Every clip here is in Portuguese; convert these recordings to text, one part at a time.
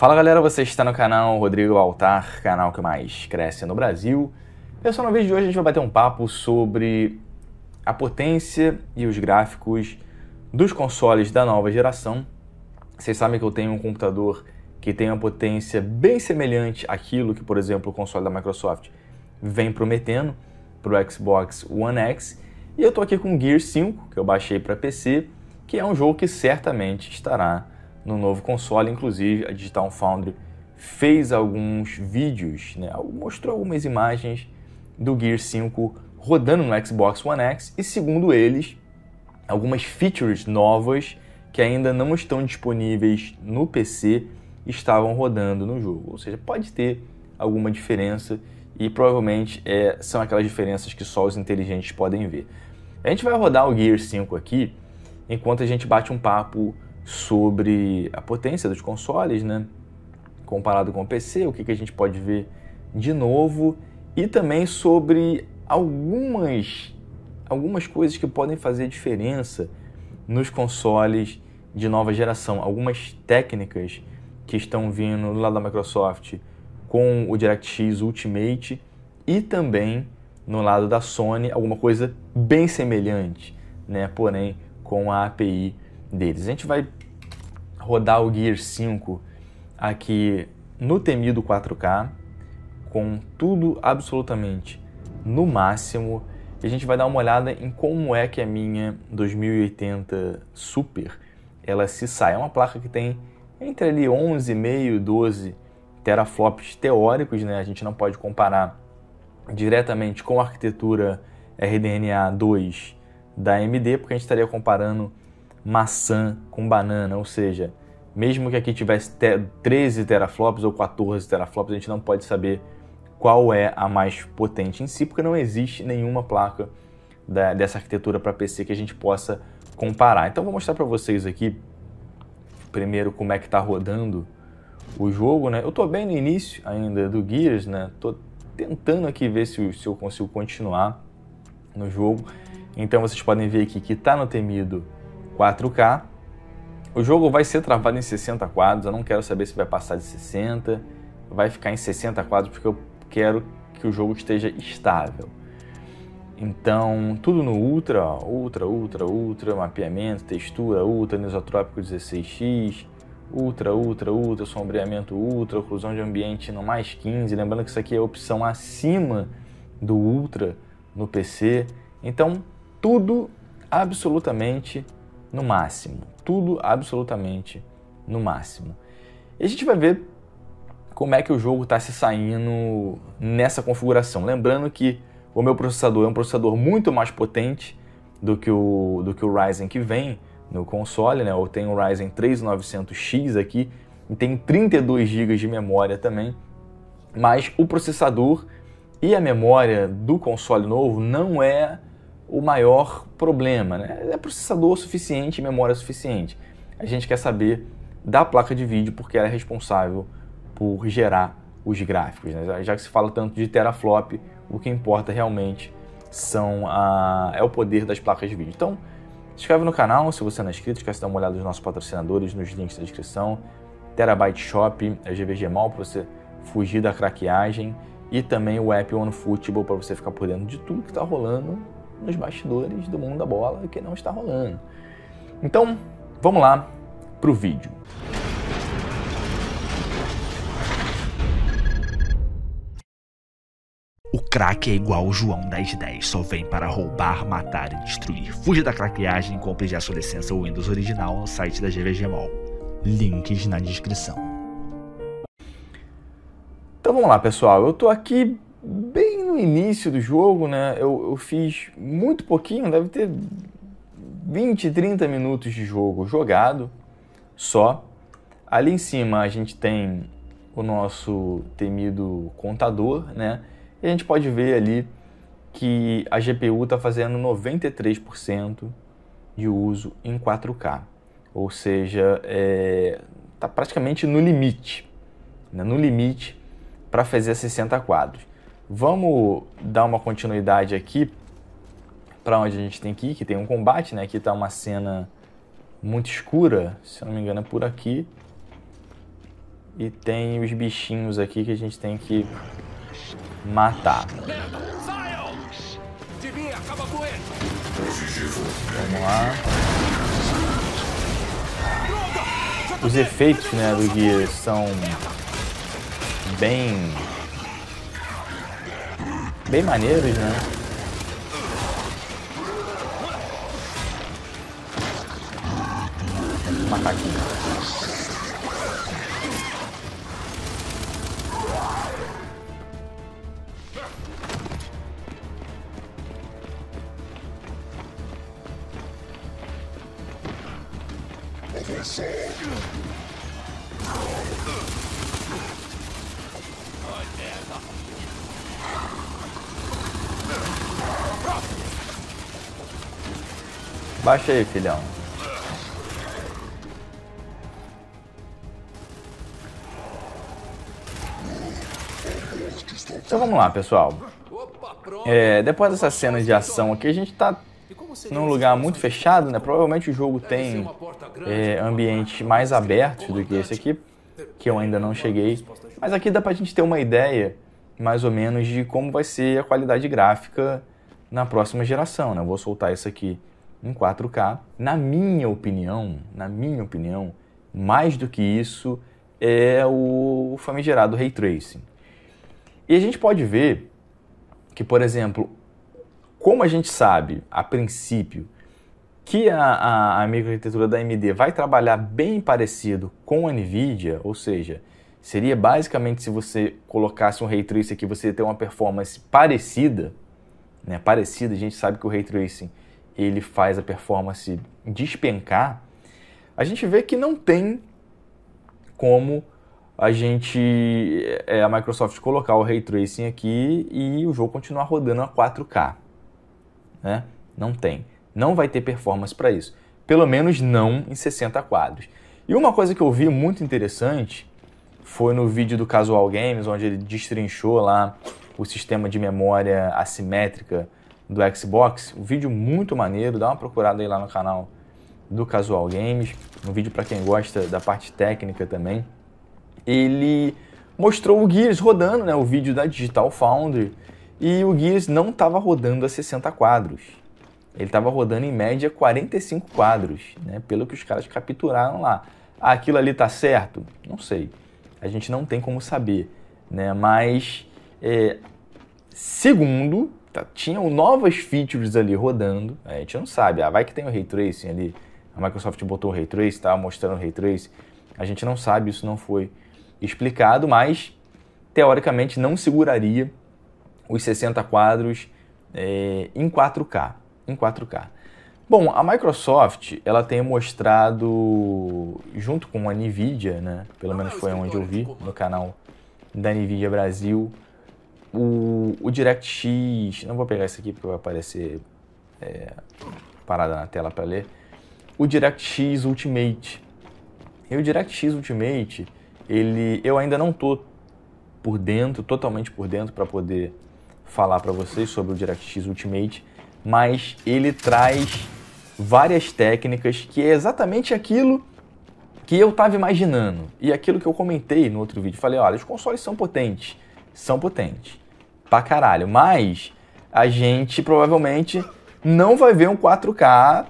Fala galera, você está no canal Rodrigo Altar, canal que mais cresce no Brasil. Pessoal, no vídeo de hoje a gente vai bater um papo sobre a potência e os gráficos dos consoles da nova geração. Vocês sabem que eu tenho um computador que tem uma potência bem semelhante àquilo que, por exemplo, o console da Microsoft vem prometendo para o Xbox One X. E eu estou aqui com o Gear 5, que eu baixei para PC, que é um jogo que certamente estará no novo console. Inclusive, a Digital Foundry fez alguns vídeos, né? mostrou algumas imagens do Gear 5 rodando no Xbox One X e, segundo eles, algumas features novas que ainda não estão disponíveis no PC estavam rodando no jogo. Ou seja, pode ter alguma diferença e provavelmente é, são aquelas diferenças que só os inteligentes podem ver. A gente vai rodar o Gear 5 aqui enquanto a gente bate um papo sobre a potência dos consoles, né? Comparado com o PC, o que, que a gente pode ver de novo e também sobre algumas algumas coisas que podem fazer diferença nos consoles de nova geração, algumas técnicas que estão vindo lá da Microsoft com o DirectX Ultimate e também no lado da Sony alguma coisa bem semelhante, né? Porém com a API deles. A gente vai rodar o Gear 5 aqui no temido 4K, com tudo absolutamente no máximo, e a gente vai dar uma olhada em como é que a minha 2080 Super ela se sai. É uma placa que tem entre ali 11,5 e 12 teraflops teóricos, né? A gente não pode comparar diretamente com a arquitetura RDNA 2 da AMD, porque a gente estaria comparando maçã com banana, ou seja, mesmo que aqui tivesse 13 teraflops ou 14 teraflops, a gente não pode saber qual é a mais potente em si, porque não existe nenhuma placa da, dessa arquitetura para PC que a gente possa comparar. Então vou mostrar para vocês aqui primeiro como é que está rodando o jogo, né? Eu estou bem no início ainda do Gears, né? tentando aqui ver se, se eu consigo continuar no jogo. Então vocês podem ver aqui que está no temido 4K. O jogo vai ser travado em 60 quadros, eu não quero saber se vai passar de 60, vai ficar em 60 quadros porque eu quero que o jogo esteja estável. Então, tudo no ultra, ó, ultra, ultra, ultra, mapeamento, textura ultra, anisotrópico 16x, ultra, ultra, ultra, sombreamento ultra, oclusão de ambiente no mais 15, lembrando que isso aqui é a opção acima do ultra no PC. Então, tudo absolutamente no máximo. Tudo absolutamente no máximo. E a gente vai ver como é que o jogo está se saindo nessa configuração. Lembrando que o meu processador é um processador muito mais potente do que o, do que o Ryzen que vem no console, né? Eu tenho o Ryzen 3900X aqui e tem 32 GB de memória também, mas o processador e a memória do console novo não é o maior problema. Né? É processador suficiente, memória suficiente. A gente quer saber da placa de vídeo porque ela é responsável por gerar os gráficos. Né? Já que se fala tanto de teraflop, o que importa realmente são a... é o poder das placas de vídeo. Então, se inscreve no canal se você não é inscrito, esquece de dar uma olhada nos nossos patrocinadores, nos links da descrição, Terabyte Shop, a é GVG Mal para você fugir da craqueagem e também o app Football para você ficar por dentro de tudo que está rolando nos bastidores do mundo da bola que não está rolando. Então, vamos lá para o vídeo. O craque é igual o João das só vem para roubar, matar e destruir. Fuja da craqueagem e compre já sua licença Windows original no site da GVG Mall. Links na descrição. Então vamos lá, pessoal. Eu estou aqui bem no início do jogo, né, eu, eu fiz muito pouquinho, deve ter 20, 30 minutos de jogo jogado só. Ali em cima a gente tem o nosso temido contador, né? E a gente pode ver ali que a GPU está fazendo 93% de uso em 4K, ou seja, está é, tá praticamente no limite, né? no limite para fazer 60 quadros. Vamos dar uma continuidade aqui para onde a gente tem que ir, que tem um combate, né? Aqui está uma cena muito escura, se eu não me engano, é por aqui. E tem os bichinhos aqui que a gente tem que matar. Vamos lá. Os efeitos né, do guia são bem bem maneiros, né? Oh, Baixa aí, filhão. Então vamos lá, pessoal. É, depois dessa cena de ação aqui, a gente tá num lugar muito fechado, né? Provavelmente o jogo tem é, ambiente mais aberto do que esse aqui, que eu ainda não cheguei. Mas aqui dá pra gente ter uma ideia mais ou menos de como vai ser a qualidade gráfica na próxima geração. Né? Eu vou soltar isso aqui em 4K. Na minha opinião, na minha opinião, mais do que isso é o famigerado ray tracing. E a gente pode ver que, por exemplo, como a gente sabe a princípio que a, a, a microarquitetura da AMD vai trabalhar bem parecido com a NVIDIA, ou seja, seria basicamente se você colocasse um ray tracing aqui, você ter uma performance parecida, né? Parecida, a gente sabe que o ray tracing ele faz a performance despencar. A gente vê que não tem como a gente eh, eh, a Microsoft colocar o ray tracing aqui e o jogo continuar rodando a 4K, né? Não tem. Não vai ter performance para isso. Pelo menos não em 60 quadros. E uma coisa que eu vi muito interessante foi no vídeo do Casual Games, onde ele destrinchou lá o sistema de memória assimétrica do Xbox. Um vídeo muito maneiro, dá uma procurada aí lá no canal do Casual Games, um vídeo para quem gosta da parte técnica também. Ele mostrou o Gears rodando, né, o vídeo da Digital Foundry, e o Gears não estava rodando a 60 quadros. Ele estava rodando em média 45 quadros, né, pelo que os caras capturaram lá. Ah, aquilo ali tá certo? Não sei a gente não tem como saber, né? Mas é, segundo, tá, tinham novas features ali rodando, a gente não sabe, ah, vai que tem o Ray Tracing ali, a Microsoft botou o Ray Tracing, estava tá mostrando o Ray Tracing, a gente não sabe, isso não foi explicado, mas teoricamente não seguraria os 60 quadros é, em 4K, em 4K. Bom, a Microsoft, ela tem mostrado, junto com a NVIDIA, né? Pelo ah, menos foi onde eu vi, no canal da NVIDIA Brasil, o, o DirectX... Não vou pegar isso aqui porque vai aparecer é, parada na tela para ler. O DirectX Ultimate. E o DirectX Ultimate, ele, eu ainda não tô por dentro, totalmente por dentro, para poder falar para vocês sobre o DirectX Ultimate, mas ele traz várias técnicas, que é exatamente aquilo que eu estava imaginando. E aquilo que eu comentei no outro vídeo. Falei, olha, os consoles são potentes. São potentes. Pra caralho. Mas a gente provavelmente não vai ver um 4K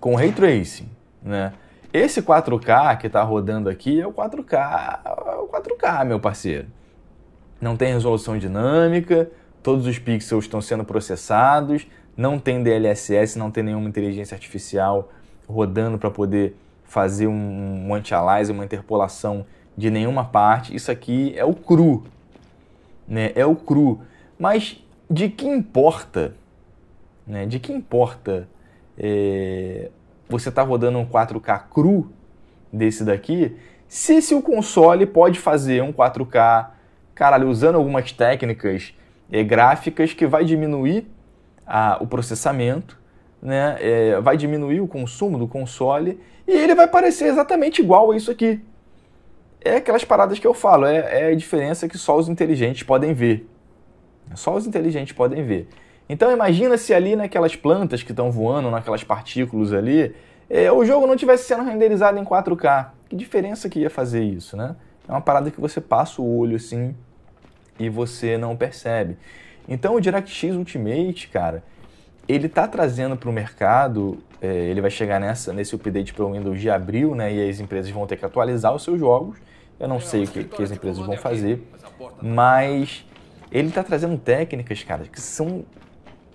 com Ray Tracing, né? Esse 4K que está rodando aqui é o 4K, é o 4K, meu parceiro. Não tem resolução dinâmica, todos os pixels estão sendo processados, não tem DLSS, não tem nenhuma inteligência artificial rodando para poder fazer um, um anti-aliasing, uma interpolação de nenhuma parte. Isso aqui é o cru, né? É o cru. Mas de que importa, né? De que importa é, você tá rodando um 4K cru desse daqui, se o console pode fazer um 4K, caralho, usando algumas técnicas é, gráficas que vai diminuir a, o processamento, né? É, vai diminuir o consumo do console e ele vai parecer exatamente igual a isso aqui. É aquelas paradas que eu falo, é, é a diferença que só os inteligentes podem ver. Só os inteligentes podem ver. Então imagina se ali naquelas plantas que estão voando, naquelas partículas ali, é, o jogo não tivesse sendo renderizado em 4K. Que diferença que ia fazer isso, né? É uma parada que você passa o olho assim e você não percebe. Então o DirectX Ultimate, cara, ele tá trazendo para o mercado, é, ele vai chegar nessa, nesse update para o Windows de abril, né? E as empresas vão ter que atualizar os seus jogos. Eu não é, sei o que, que as empresas vão fazer, tá mas ele tá trazendo técnicas, cara, que são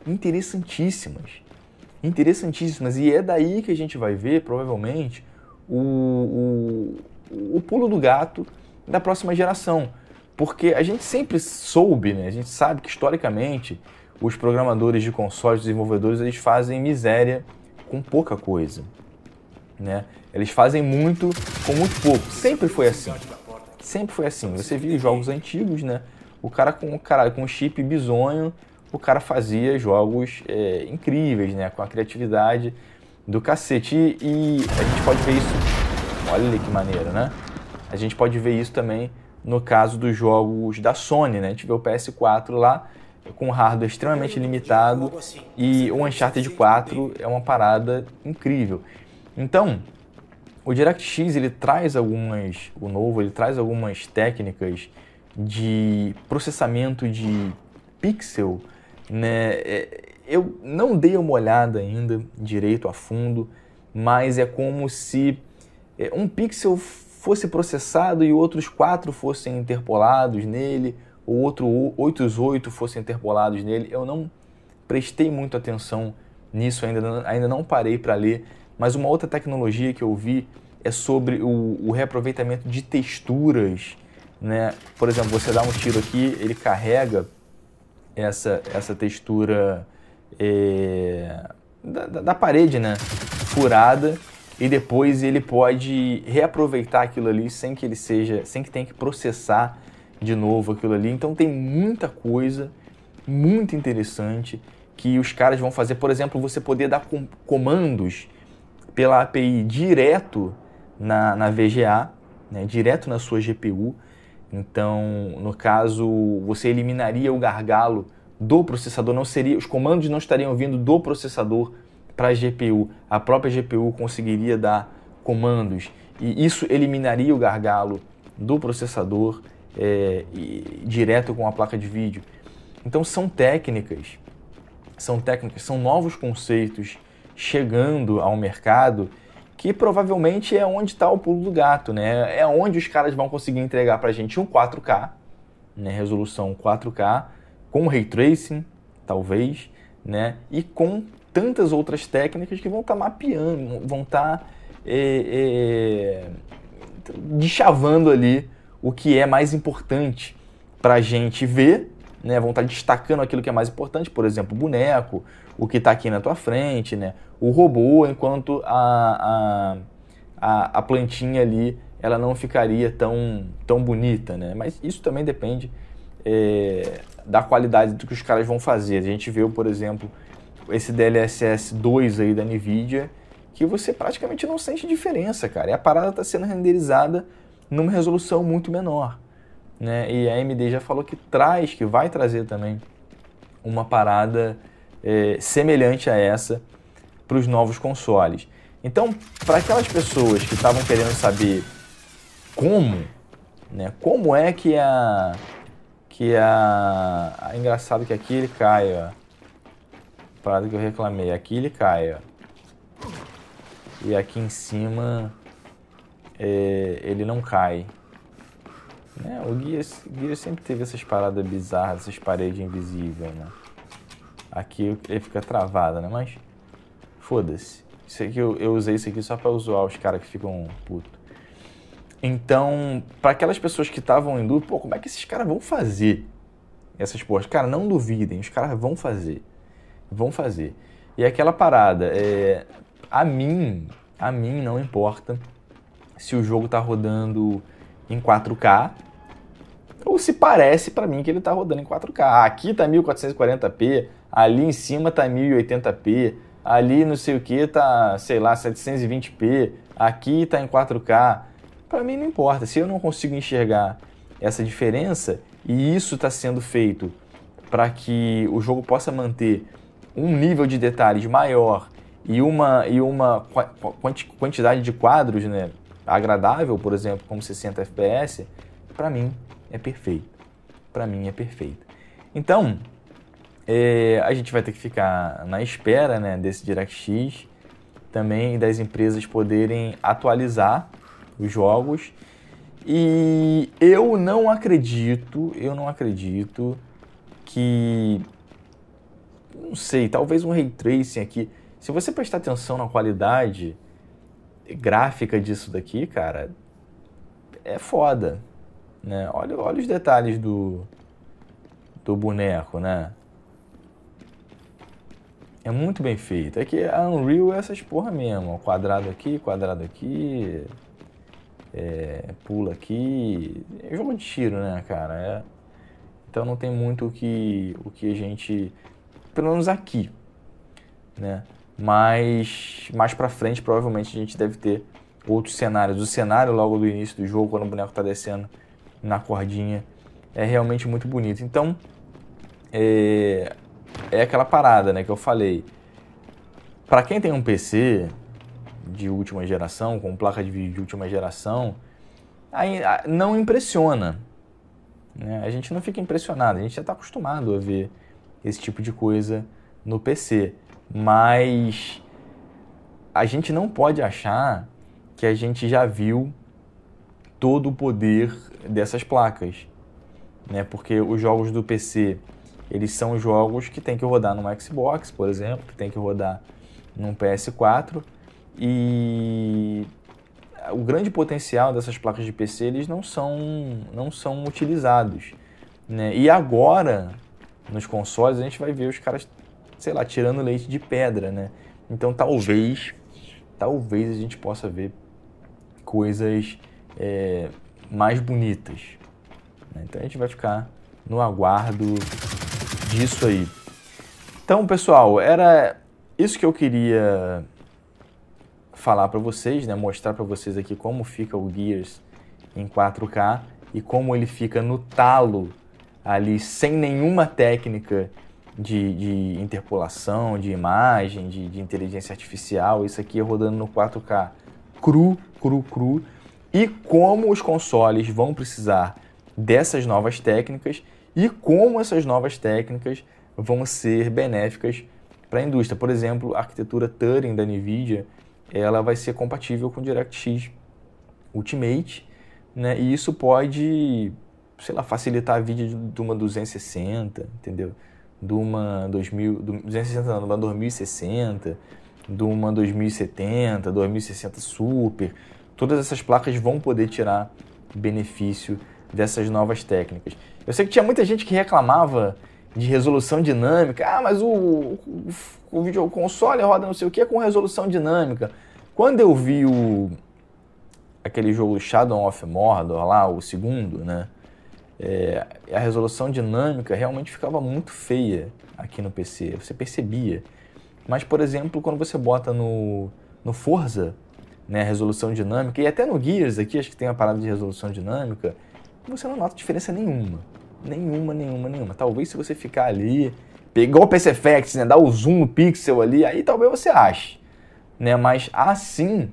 interessantíssimas. Interessantíssimas. E é daí que a gente vai ver, provavelmente, o, o, o pulo do gato da próxima geração. Porque a gente sempre soube, né? A gente sabe que historicamente os programadores de consoles, desenvolvedores, eles fazem miséria com pouca coisa, né? Eles fazem muito com muito pouco. Sempre foi assim. Sempre foi assim. Você via jogos antigos, né? O cara com cara com chip bizonho, o cara fazia jogos é, incríveis, né? Com a criatividade do cacete. E, e a gente pode ver isso. Olha que maneiro, né? A gente pode ver isso também no caso dos jogos da Sony, né? A gente vê o PS4 lá com um hardware extremamente limitado e o Uncharted 4 é uma parada incrível. Então, o DirectX ele traz algumas, o novo, ele traz algumas técnicas de processamento de pixel, né? É, eu não dei uma olhada ainda direito a fundo, mas é como se é, um pixel fosse processado e outros quatro fossem interpolados nele, ou outro, outros oito fossem interpolados nele. Eu não prestei muita atenção nisso, ainda, ainda não parei para ler. Mas uma outra tecnologia que eu vi é sobre o, o reaproveitamento de texturas. Né? Por exemplo, você dá um tiro aqui, ele carrega essa, essa textura é, da, da parede né? furada e depois ele pode reaproveitar aquilo ali sem que ele seja, sem que tenha que processar de novo aquilo ali. Então tem muita coisa muito interessante que os caras vão fazer, por exemplo, você poder dar com comandos pela API direto na, na VGA, né, direto na sua GPU. Então, no caso, você eliminaria o gargalo do processador, não seria, os comandos não estariam vindo do processador para a GPU, a própria GPU conseguiria dar comandos e isso eliminaria o gargalo do processador é, e, direto com a placa de vídeo. Então são técnicas, são técnicas, são novos conceitos chegando ao mercado que provavelmente é onde está o pulo do gato, né? É onde os caras vão conseguir entregar para a gente um 4K, né? resolução 4K com ray tracing, talvez, né? E com tantas outras técnicas que vão estar tá mapeando, vão estar tá, é, é, deschavando ali o que é mais importante para a gente ver, né? vão estar tá destacando aquilo que é mais importante, por exemplo, o boneco, o que está aqui na tua frente, né? o robô, enquanto a, a, a, a plantinha ali ela não ficaria tão, tão bonita, né? Mas isso também depende é, da qualidade do que os caras vão fazer. A gente viu, por exemplo, esse DLSS 2 aí da NVIDIA, que você praticamente não sente diferença, cara. E a parada está sendo renderizada numa resolução muito menor. Né? E a AMD já falou que traz, que vai trazer também uma parada é, semelhante a essa para os novos consoles. Então, para aquelas pessoas que estavam querendo saber como, né, como é que a que a, a engraçado que aqui ele cai, ó parada que eu reclamei. Aqui ele cai, ó. E aqui em cima é, ele não cai. Né? O guia, sempre teve essas paradas bizarras, essas paredes invisíveis, né? Aqui ele fica travado, né? Mas foda-se. Isso aqui eu, eu, usei isso aqui só para zoar os caras que ficam puto. Então, para aquelas pessoas que estavam em dúvida, pô, como é que esses caras vão fazer essas porras? Cara, não duvidem, os caras vão fazer vão fazer. E é aquela parada, é, a mim, a mim não importa se o jogo tá rodando em 4K ou se parece para mim que ele tá rodando em 4K. Aqui tá 1440p, ali em cima tá 1080p, ali não sei o que tá, sei lá, 720p, aqui tá em 4K. Para mim não importa. Se eu não consigo enxergar essa diferença e isso está sendo feito para que o jogo possa manter um nível de detalhes maior e uma, e uma quanti, quantidade de quadros né, agradável, por exemplo, como 60 FPS, para mim é perfeito. Para mim é perfeito. Então, é, a gente vai ter que ficar na espera né, desse DirectX, também das empresas poderem atualizar os jogos. E eu não acredito, eu não acredito que não sei, talvez um ray tracing aqui. Se você prestar atenção na qualidade gráfica disso daqui, cara, é foda. Né? Olha, olha os detalhes do, do boneco, né? É muito bem feito. É que a Unreal é essas porra mesmo. Quadrado aqui, quadrado aqui. É, pula aqui. É jogo de tiro, né, cara? É. Então não tem muito o que, o que a gente pelo menos aqui, né? Mas mais para frente provavelmente a gente deve ter outros cenários. O cenário logo do início do jogo, quando o boneco está descendo na cordinha, é realmente muito bonito. Então é, é aquela parada, né, que eu falei. Para quem tem um PC de última geração, com placa de vídeo de última geração, aí não impressiona. Né? A gente não fica impressionado, a gente já está acostumado a ver esse tipo de coisa no PC. Mas a gente não pode achar que a gente já viu todo o poder dessas placas, né? Porque os jogos do PC, eles são jogos que tem que rodar no Xbox, por exemplo, que tem que rodar num PS4 e o grande potencial dessas placas de PC eles não são não são utilizados, né? E agora nos consoles, a gente vai ver os caras, sei lá, tirando leite de pedra, né? Então talvez, talvez a gente possa ver coisas é, mais bonitas. Né? Então a gente vai ficar no aguardo disso aí. Então, pessoal, era isso que eu queria falar para vocês, né? mostrar para vocês aqui como fica o Gears em 4K e como ele fica no talo ali sem nenhuma técnica de, de interpolação, de imagem, de, de, inteligência artificial, isso aqui é rodando no 4K cru, cru, cru, e como os consoles vão precisar dessas novas técnicas e como essas novas técnicas vão ser benéficas para a indústria. Por exemplo, a arquitetura Turing da NVIDIA ela vai ser compatível com DirectX Ultimate, né? e isso pode sei lá, facilitar a vida de, de uma 260, entendeu? De uma 2000, 260 não, de uma 2060, de uma 2070, 2060 Super. Todas essas placas vão poder tirar benefício dessas novas técnicas. Eu sei que tinha muita gente que reclamava de resolução dinâmica. Ah, mas o, o, o videoconsole roda não sei o que com resolução dinâmica. Quando eu vi o aquele jogo Shadow of Mordor lá, o segundo, né? é, a resolução dinâmica realmente ficava muito feia aqui no PC, você percebia. Mas, por exemplo, quando você bota no, no Forza, né, a resolução dinâmica, e até no Gears aqui, acho que tem uma parada de resolução dinâmica, você não nota diferença nenhuma. Nenhuma, nenhuma, nenhuma. Talvez se você ficar ali, pegar o PC Effects, né, dar o zoom no pixel ali, aí talvez você ache. Né, mas assim,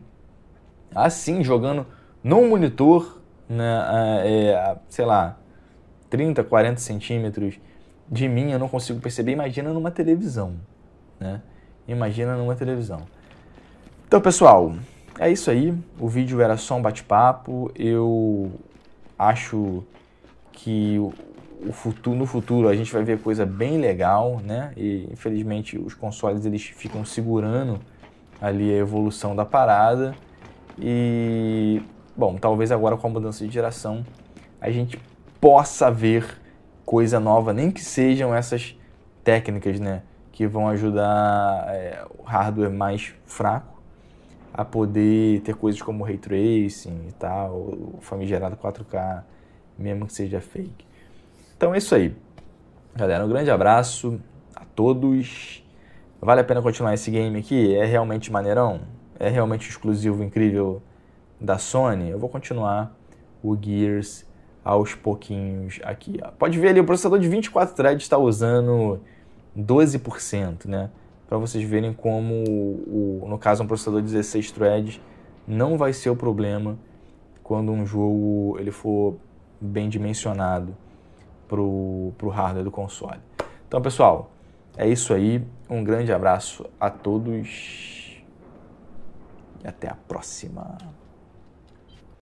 assim, jogando no monitor, né, é, sei lá, 30, 40 centímetros de mim, eu não consigo perceber. Imagina numa televisão, né? Imagina numa televisão. Então, pessoal, é isso aí. O vídeo era só um bate-papo. Eu acho que o futuro, no futuro a gente vai ver coisa bem legal, né? E infelizmente os consoles eles ficam segurando ali a evolução da parada. E bom, talvez agora com a mudança de geração a gente possa haver coisa nova, nem que sejam essas técnicas, né? Que vão ajudar é, o hardware mais fraco a poder ter coisas como ray tracing e tal, o famigerado 4K, mesmo que seja fake. Então é isso aí. Galera, um grande abraço a todos. Vale a pena continuar esse game aqui? É realmente maneirão? É realmente exclusivo incrível da Sony? Eu vou continuar o Gears aos pouquinhos aqui. Pode ver ali, o processador de 24 threads está usando 12%, né? Para vocês verem como, o, no caso, um processador de 16 threads não vai ser o problema quando um jogo ele for bem dimensionado para o hardware do console. Então, pessoal, é isso aí. Um grande abraço a todos e até a próxima.